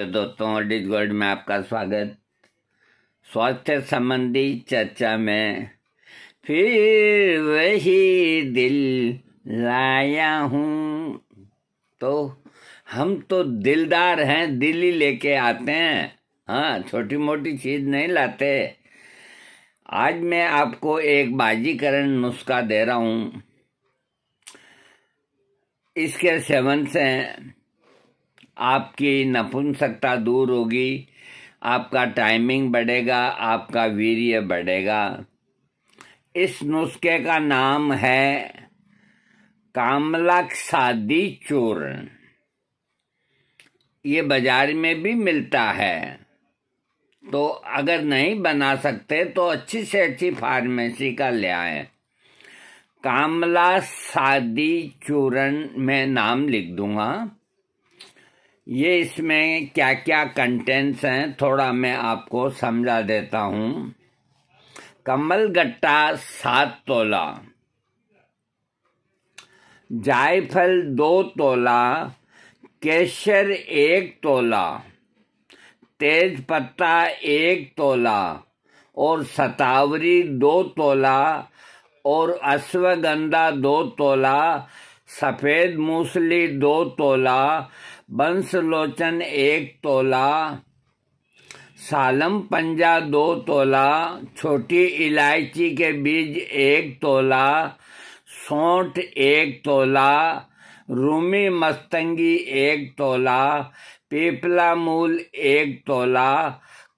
तो दोस्तों audit gold में आपका स्वागत स्वास्थ्य संबंधी चर्चा में फिर वही दिल लाया हूँ तो हम तो दिलदार हैं दिल ही लेके आते हैं हाँ छोटी मोटी चीज़ नहीं लाते आज मैं आपको एक बाजीकरण नुस्खा दे रहा हूँ इसके सेवन से आपकी नपुंसकता दूर होगी आपका टाइमिंग बढ़ेगा आपका वीर्य बढ़ेगा इस नुस्खे का नाम है कामलक सादी चूर्ण ये बाजार में भी मिलता है तो अगर नहीं बना सकते तो अच्छी से अच्छी फार्मेसी का ले आए कामला सादी चूर्ण में नाम लिख दूंगा ये इसमें क्या क्या कंटेंट्स हैं थोड़ा मैं आपको समझा देता हूँ कमल गट्टा सात तोला जायफल दो तोला केसर एक तोला तेज पत्ता एक तोला और सतावरी दो तोला और अश्वगंधा दो तोला सफ़ेद मूसली दो तोला बंस लोचन एक तोला सालम पंजा दो तोला छोटी इलायची के बीज एक तोला सौठ एक तोला रूमी मस्तंगी एक तोला पीपला मूल एक तोला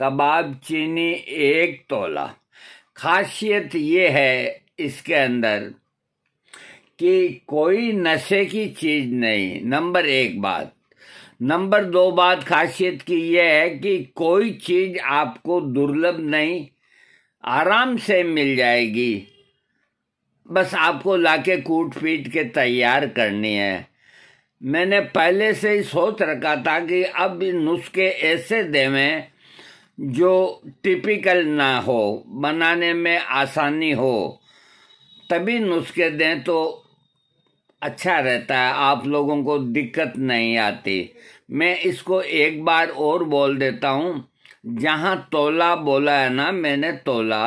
कबाब चीनी एक तोला खासियत ये है इसके अंदर कि कोई नशे की चीज़ नहीं नंबर एक बात नंबर दो बात खासियत की यह है कि कोई चीज़ आपको दुर्लभ नहीं आराम से मिल जाएगी बस आपको लाके कूट पीट के तैयार करनी है मैंने पहले से ही सोच रखा था कि अब नुस्खे ऐसे देवें जो टिपिकल ना हो बनाने में आसानी हो तभी नुस्खे दें तो अच्छा रहता है आप लोगों को दिक्कत नहीं आती मैं इसको एक बार और बोल देता हूँ जहाँ तोला बोला है ना मैंने तोला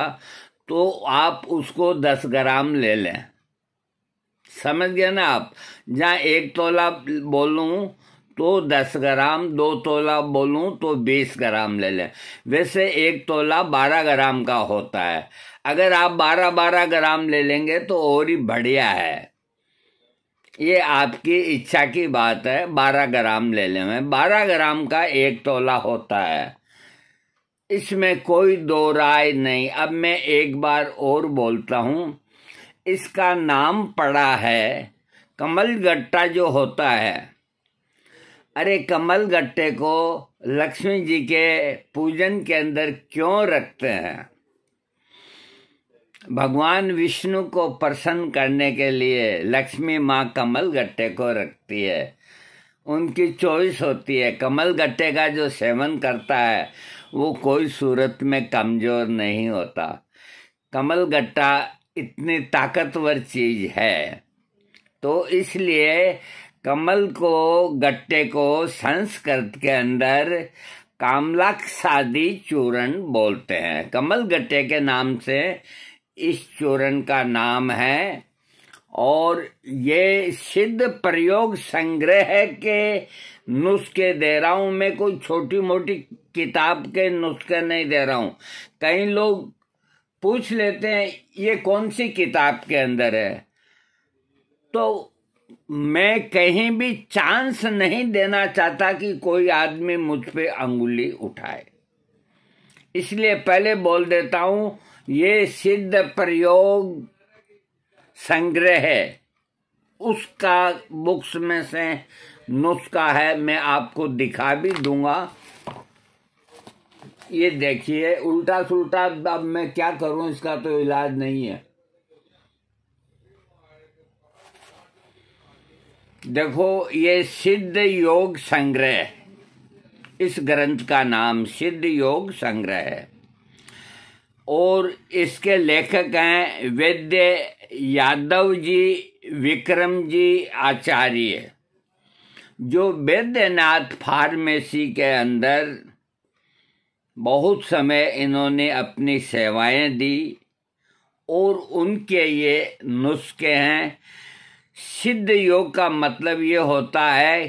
तो आप उसको दस ग्राम ले लें समझ गए ना आप जहाँ एक तोला बोलूँ तो दस ग्राम दो तोला बोलूँ तो बीस ग्राम ले लें वैसे एक तोला बारह ग्राम का होता है अगर आप बारह बारह ग्राम ले लेंगे तो और ही बढ़िया है ये आपकी इच्छा की बात है बारह ग्राम ले लें मैं बारह ग्राम का एक तोला होता है इसमें कोई दो राय नहीं अब मैं एक बार और बोलता हूँ इसका नाम पड़ा है कमल गट्टा जो होता है अरे कमल गट्टे को लक्ष्मी जी के पूजन के अंदर क्यों रखते हैं भगवान विष्णु को प्रसन्न करने के लिए लक्ष्मी माँ कमल गट्टे को रखती है उनकी चॉइस होती है कमल गट्टे का जो सेवन करता है वो कोई सूरत में कमज़ोर नहीं होता कमल गट्टा इतनी ताकतवर चीज़ है तो इसलिए कमल को गट्टे को संस्कृत के अंदर कामलाक्षादी चूरण बोलते हैं कमल गट्टे के नाम से इस चूरण का नाम है और ये सिद्ध प्रयोग संग्रह के नुस्खे दे रहा हूं मैं कोई छोटी मोटी किताब के नुस्खे नहीं दे रहा हूं कई लोग पूछ लेते हैं ये कौन सी किताब के अंदर है तो मैं कहीं भी चांस नहीं देना चाहता कि कोई आदमी मुझ पर अंगुली उठाए इसलिए पहले बोल देता हूं ये सिद्ध प्रयोग संग्रह है उसका बुक्स में से नुस्खा है मैं आपको दिखा भी दूंगा ये देखिए उल्टा सुल्टा अब मैं क्या करूं इसका तो इलाज नहीं है देखो ये सिद्ध योग संग्रह इस ग्रंथ का नाम सिद्ध योग संग्रह है और इसके लेखक हैं वैद्य यादव जी विक्रम जी आचार्य जो वैद्यनाथ फार्मेसी के अंदर बहुत समय इन्होंने अपनी सेवाएं दी और उनके ये नुस्खे हैं सिद्ध योग का मतलब ये होता है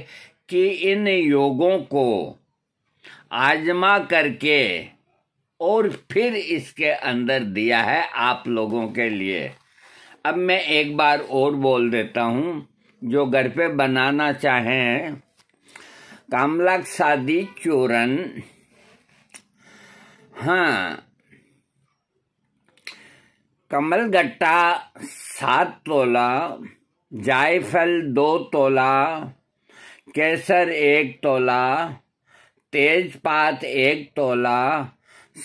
कि इन योगों को आजमा करके और फिर इसके अंदर दिया है आप लोगों के लिए अब मैं एक बार और बोल देता हूँ जो घर पे बनाना चाहें कामलाक शादी चूरन हाँ कमल गट्टा सात तोला जायफल दो तोला केसर एक तोला तेजपात एक तोला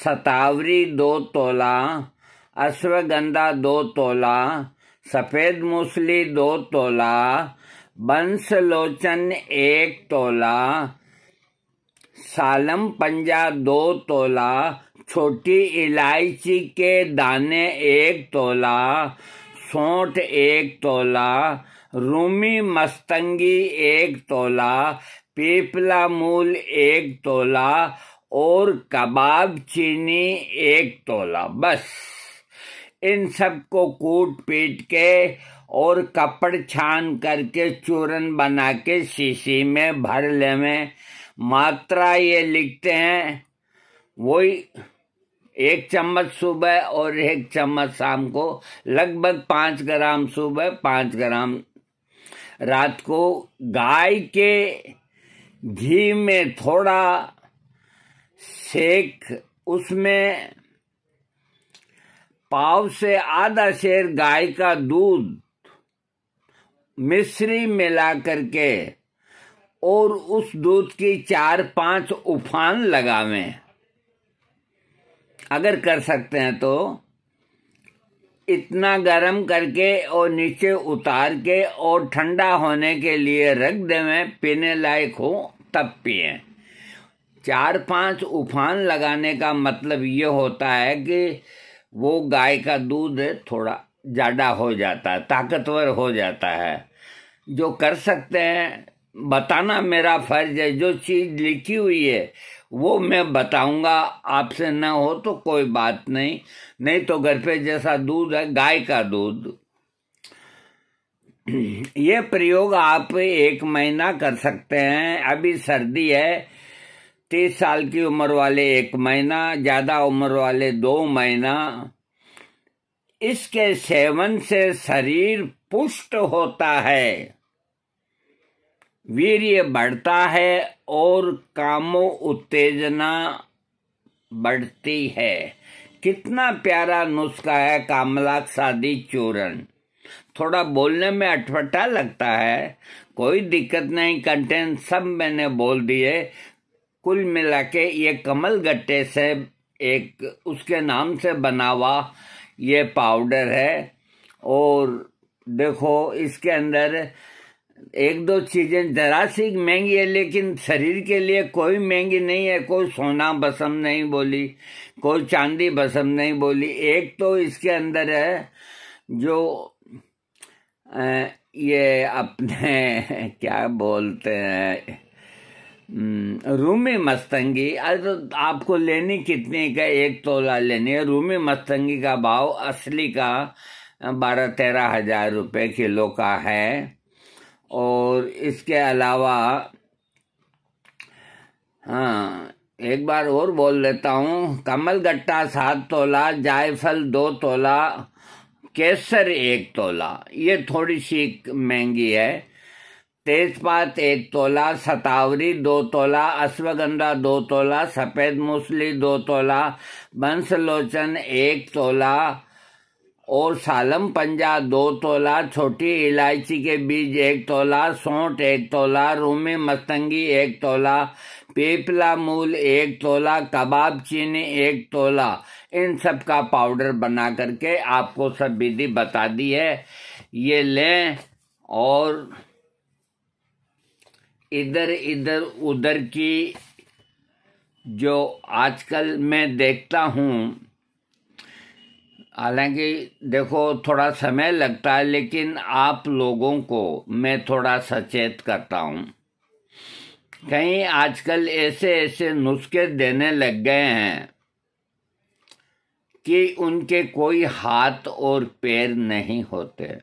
सतावरी दो तोला अश्वगंधा दो तोला सफ़ेद मूसली दो तोला बंस लोचन एक तोला सालम पंजा दो तोला छोटी इलायची के दाने एक तोला सोठ एक तोला रूमी मस्तंगी एक तोला पीपला मूल एक तोला और कबाब चीनी एक तोला बस इन सब को कूट पीट के और कपड़ छान करके चूरन बना के शीशी में भर ले में मात्रा ये लिखते हैं वही एक चम्मच सुबह और एक चम्मच शाम को लगभग पाँच ग्राम सुबह पाँच ग्राम रात को गाय के घी में थोड़ा सेक उसमें पाव से आधा शेर गाय का दूध मिश्री मिला करके और उस दूध की चार पांच उफान लगावे अगर कर सकते हैं तो इतना गर्म करके और नीचे उतार के और ठंडा होने के लिए रख देवे पीने लायक हो तब पिए चार पांच उफान लगाने का मतलब ये होता है कि वो गाय का दूध थोड़ा ज़्यादा हो जाता है ताकतवर हो जाता है जो कर सकते हैं बताना मेरा फर्ज है जो चीज़ लिखी हुई है वो मैं बताऊंगा आपसे न हो तो कोई बात नहीं नहीं तो घर पे जैसा दूध है गाय का दूध ये प्रयोग आप एक महीना कर सकते हैं अभी सर्दी है तीस साल की उम्र वाले एक महीना ज़्यादा उम्र वाले दो महीना इसके सेवन से शरीर पुष्ट होता है वीर्य बढ़ता है और कामो उत्तेजना बढ़ती है कितना प्यारा नुस्खा है कामलाक शादी चूरण थोड़ा बोलने में अटपटा लगता है कोई दिक्कत नहीं कंटेंट सब मैंने बोल दिए कुल मिला के ये कमल गट्टे से एक उसके नाम से बना हुआ ये पाउडर है और देखो इसके अंदर एक दो चीज़ें जरा सी महंगी है लेकिन शरीर के लिए कोई महंगी नहीं है कोई सोना बसम नहीं बोली कोई चांदी बसम नहीं बोली एक तो इसके अंदर है जो ये अपने क्या बोलते हैं हम्म, रूमी मस्तंगी अरे तो आपको लेनी कितने का एक तोला लेनी है रूमी मस्तंगी का भाव असली का बारह तेरह हजार रुपये किलो का है और इसके अलावा हाँ एक बार और बोल लेता हूँ कमल गट्टा सात तोला जायफल दो तोला केसर एक तोला ये थोड़ी सी महंगी है तेजपात एक तोला सतावरी दो तोला अश्वगंधा दो तोला सफ़ेद मूसली दो तोला बंसलोचन एक तोला और सालम पंजा दो तोला छोटी इलायची के बीज एक तोला सौंठ एक तोला रूमी मस्तंगी एक तोला पीपला मूल एक तोला कबाब चीनी एक तोला इन सब का पाउडर बना करके आपको सब विधि बता दी है ये लें और इधर इधर उधर की जो आजकल मैं देखता हूँ हालांकि देखो थोड़ा समय लगता है लेकिन आप लोगों को मैं थोड़ा सचेत करता हूँ कहीं आजकल ऐसे ऐसे नुस्खे देने लग गए हैं कि उनके कोई हाथ और पैर नहीं होते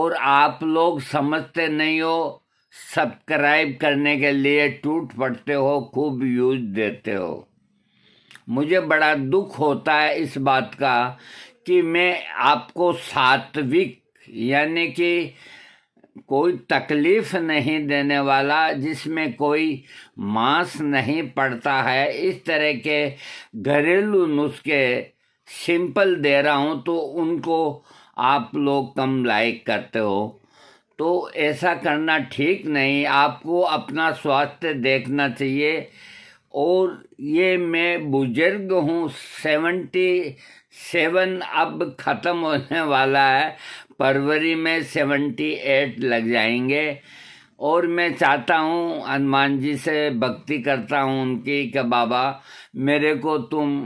और आप लोग समझते नहीं हो सब्सक्राइब करने के लिए टूट पड़ते हो खूब यूज देते हो मुझे बड़ा दुख होता है इस बात का कि मैं आपको सात्विक यानी कि कोई तकलीफ नहीं देने वाला जिसमें कोई मांस नहीं पड़ता है इस तरह के घरेलू नुस्खे सिंपल दे रहा हूँ तो उनको आप लोग कम लाइक करते हो तो ऐसा करना ठीक नहीं आपको अपना स्वास्थ्य देखना चाहिए और ये मैं बुजुर्ग हूँ सेवेंटी सेवन अब ख़त्म होने वाला है फरवरी में सेवेंटी एट लग जाएंगे और मैं चाहता हूँ हनुमान जी से भक्ति करता हूँ उनकी कि बाबा मेरे को तुम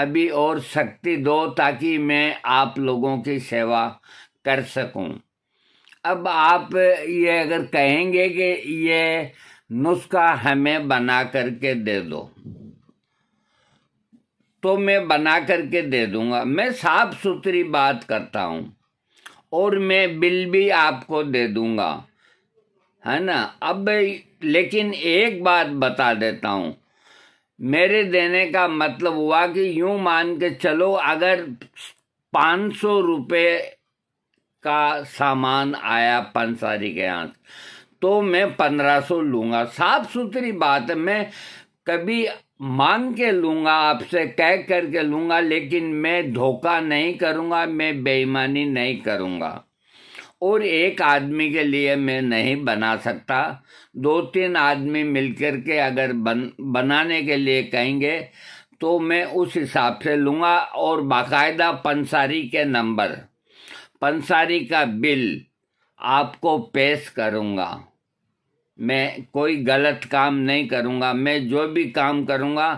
अभी और शक्ति दो ताकि मैं आप लोगों की सेवा कर सकूँ अब आप ये अगर कहेंगे कि ये नुस्खा हमें बना करके दे दो तो मैं बना करके दे दूंगा मैं साफ सुथरी बात करता हूँ और मैं बिल भी आपको दे दूंगा है ना अब लेकिन एक बात बता देता हूँ मेरे देने का मतलब हुआ कि यूं मान के चलो अगर पाँच सौ रुपये का सामान आया पंसारी के यहाँ तो मैं पंद्रह सौ लूँगा साफ सुथरी बात है मैं कभी मांग के लूँगा आपसे कह करके लूँगा लेकिन मैं धोखा नहीं करूँगा मैं बेईमानी नहीं करूँगा और एक आदमी के लिए मैं नहीं बना सकता दो तीन आदमी मिलकर के अगर बन बनाने के लिए कहेंगे तो मैं उस हिसाब से लूँगा और बाकायदा पंसारी के नंबर पंसारी का बिल आपको पेश करूँगा मैं कोई गलत काम नहीं करूँगा मैं जो भी काम करूँगा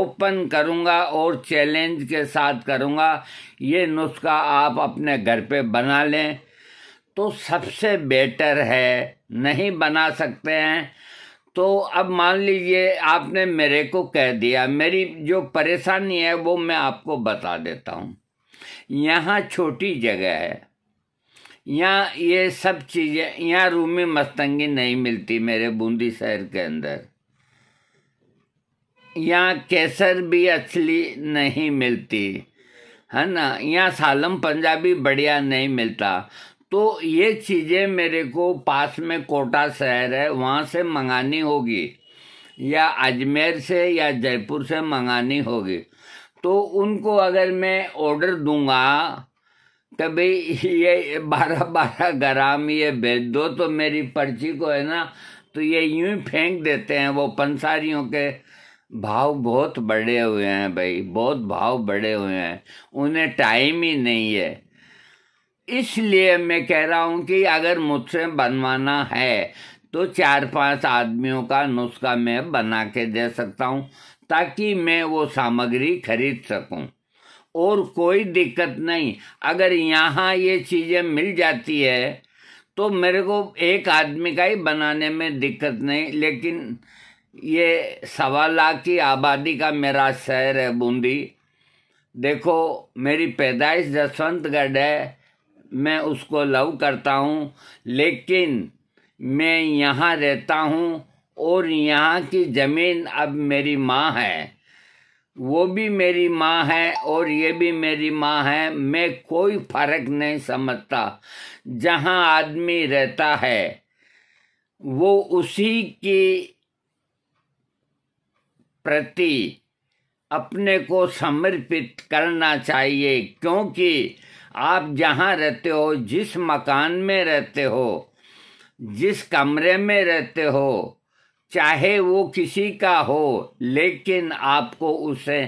ओपन करूँगा और चैलेंज के साथ करूँगा ये नुस्खा आप अपने घर पे बना लें तो सबसे बेटर है नहीं बना सकते हैं तो अब मान लीजिए आपने मेरे को कह दिया मेरी जो परेशानी है वो मैं आपको बता देता हूँ यहाँ छोटी जगह है यहाँ ये सब चीज़ें यहाँ रूमी मस्तंगी नहीं मिलती मेरे बूंदी शहर के अंदर यहाँ केसर भी असली नहीं मिलती है ना यहाँ सालम पंजाबी बढ़िया नहीं मिलता तो ये चीज़ें मेरे को पास में कोटा शहर है वहाँ से मंगानी होगी या अजमेर से या जयपुर से मंगानी होगी तो उनको अगर मैं ऑर्डर दूंगा तभी भाई ये बारह बारह ग्राम ये भेज दो तो मेरी पर्ची को है ना तो ये यूं ही फेंक देते हैं वो पंसारियों के भाव बहुत बड़े हुए हैं भाई बहुत भाव बड़े हुए हैं उन्हें टाइम ही नहीं है इसलिए मैं कह रहा हूँ कि अगर मुझसे बनवाना है तो चार पांच आदमियों का नुस्खा मैं बना के दे सकता हूँ ताकि मैं वो सामग्री खरीद सकूं और कोई दिक्कत नहीं अगर यहाँ ये चीज़ें मिल जाती है तो मेरे को एक आदमी का ही बनाने में दिक्कत नहीं लेकिन ये सवा लाख की आबादी का मेरा शहर है बूंदी देखो मेरी पैदाइश जसवंतगढ़ है मैं उसको लव करता हूँ लेकिन मैं यहाँ रहता हूँ और यहाँ की ज़मीन अब मेरी माँ है वो भी मेरी माँ है और ये भी मेरी माँ है मैं कोई फर्क नहीं समझता जहाँ आदमी रहता है वो उसी की प्रति अपने को समर्पित करना चाहिए क्योंकि आप जहाँ रहते हो जिस मकान में रहते हो जिस कमरे में रहते हो चाहे वो किसी का हो लेकिन आपको उसे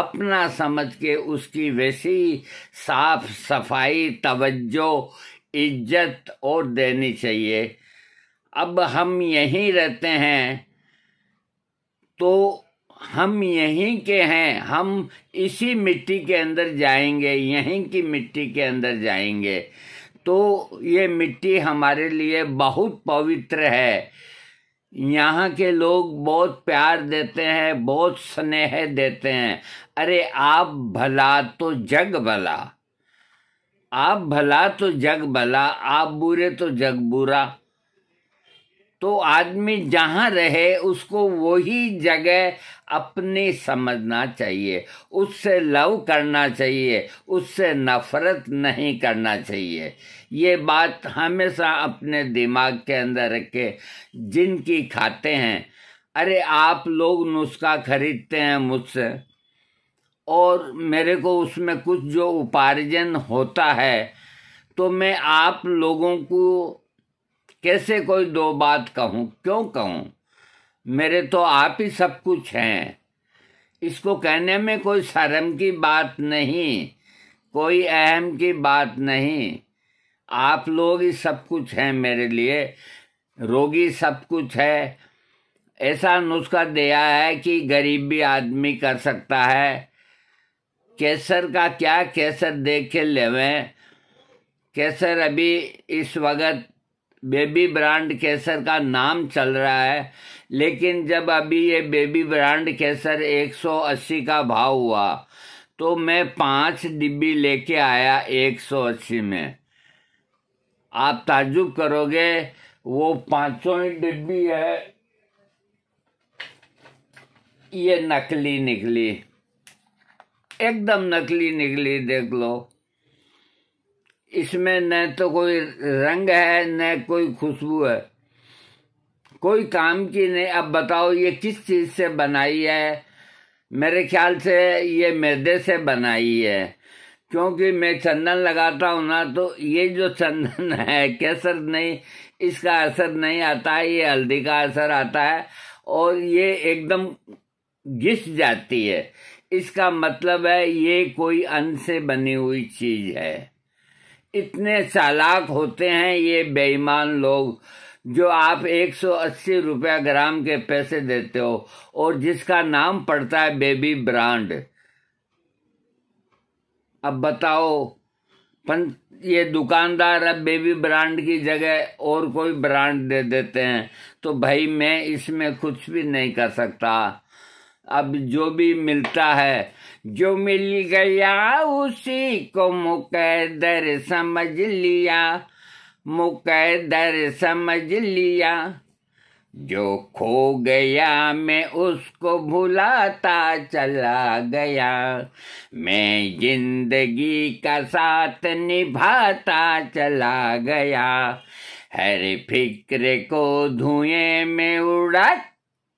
अपना समझ के उसकी वैसी साफ सफाई तवज्जो इज्जत और देनी चाहिए अब हम यहीं रहते हैं तो हम यहीं के हैं हम इसी मिट्टी के अंदर जाएंगे यहीं की मिट्टी के अंदर जाएंगे तो ये मिट्टी हमारे लिए बहुत पवित्र है यहाँ के लोग बहुत प्यार देते हैं बहुत स्नेह देते हैं अरे आप भला तो जग भला आप भला तो जग भला आप बुरे तो जग बुरा तो आदमी जहाँ रहे उसको वही जगह अपनी समझना चाहिए उससे लव करना चाहिए उससे नफरत नहीं करना चाहिए ये बात हमेशा अपने दिमाग के अंदर रखे जिनकी खाते हैं अरे आप लोग नुस्खा खरीदते हैं मुझसे और मेरे को उसमें कुछ जो उपार्जन होता है तो मैं आप लोगों को कैसे कोई दो बात कहूं क्यों कहूं मेरे तो आप ही सब कुछ हैं इसको कहने में कोई शर्म की बात नहीं कोई अहम की बात नहीं आप लोग ही सब कुछ हैं मेरे लिए रोगी सब कुछ है ऐसा नुस्खा दिया है कि गरीब भी आदमी कर सकता है कैसर का क्या कैसर देख के लेवें कैसर अभी इस वक्त बेबी ब्रांड केसर का नाम चल रहा है लेकिन जब अभी ये बेबी ब्रांड केसर 180 का भाव हुआ तो मैं पांच डिब्बी लेके आया 180 में आप ताजुब करोगे वो पांचों ही डिब्बी है ये नकली निकली एकदम नकली निकली देख लो इसमें न तो कोई रंग है न कोई खुशबू है कोई काम की नहीं अब बताओ ये किस चीज़ से बनाई है मेरे ख्याल से ये मैदे से बनाई है क्योंकि मैं चंदन लगाता हूँ ना तो ये जो चंदन है केसर नहीं इसका असर नहीं आता है ये हल्दी का असर आता है और ये एकदम घिस जाती है इसका मतलब है ये कोई अन्न से बनी हुई चीज़ है इतने चालाक होते हैं ये बेईमान लोग जो आप 180 रुपया ग्राम के पैसे देते हो और जिसका नाम पड़ता है बेबी ब्रांड अब बताओ पन ये दुकानदार अब बेबी ब्रांड की जगह और कोई ब्रांड दे देते हैं तो भाई मैं इसमें कुछ भी नहीं कर सकता अब जो भी मिलता है जो मिल गया उसी को मुकैदर समझ लिया मुकैदर समझ लिया जो खो गया मैं उसको भुलाता चला गया मैं जिंदगी का साथ निभाता चला गया हर फिक्र को धुएं में उड़ा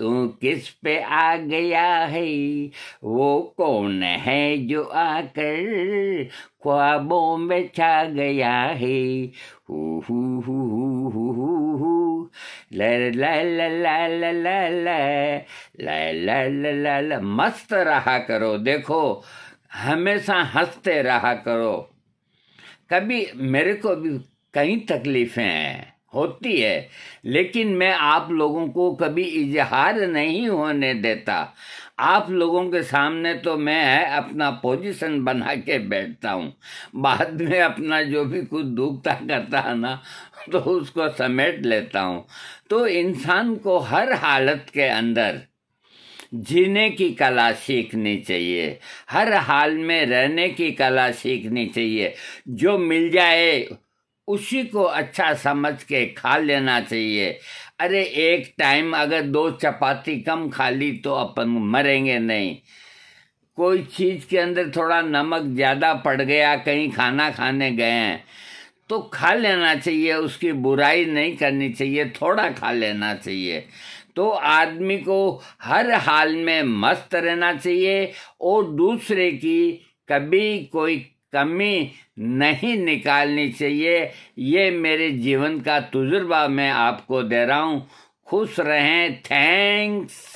तू किस पे आ गया है वो कौन है जो आकर ख्वाबों में छा गया है हु हु हु हु हु हु हु मस्त रहा करो देखो हमेशा हंसते रहा करो कभी मेरे को भी कई तकलीफें हैं होती है लेकिन मैं आप लोगों को कभी इजहार नहीं होने देता आप लोगों के सामने तो मैं है अपना पोजीशन बना के बैठता हूँ बाद में अपना जो भी कुछ दुखता करता है ना तो उसको समेट लेता हूँ तो इंसान को हर हालत के अंदर जीने की कला सीखनी चाहिए हर हाल में रहने की कला सीखनी चाहिए जो मिल जाए उसी को अच्छा समझ के खा लेना चाहिए अरे एक टाइम अगर दो चपाती कम खा ली तो अपन मरेंगे नहीं कोई चीज़ के अंदर थोड़ा नमक ज़्यादा पड़ गया कहीं खाना खाने गए हैं तो खा लेना चाहिए उसकी बुराई नहीं करनी चाहिए थोड़ा खा लेना चाहिए तो आदमी को हर हाल में मस्त रहना चाहिए और दूसरे की कभी कोई कमी नहीं निकालनी चाहिए ये मेरे जीवन का तजुर्बा मैं आपको दे रहा हूँ खुश रहें थैंक्स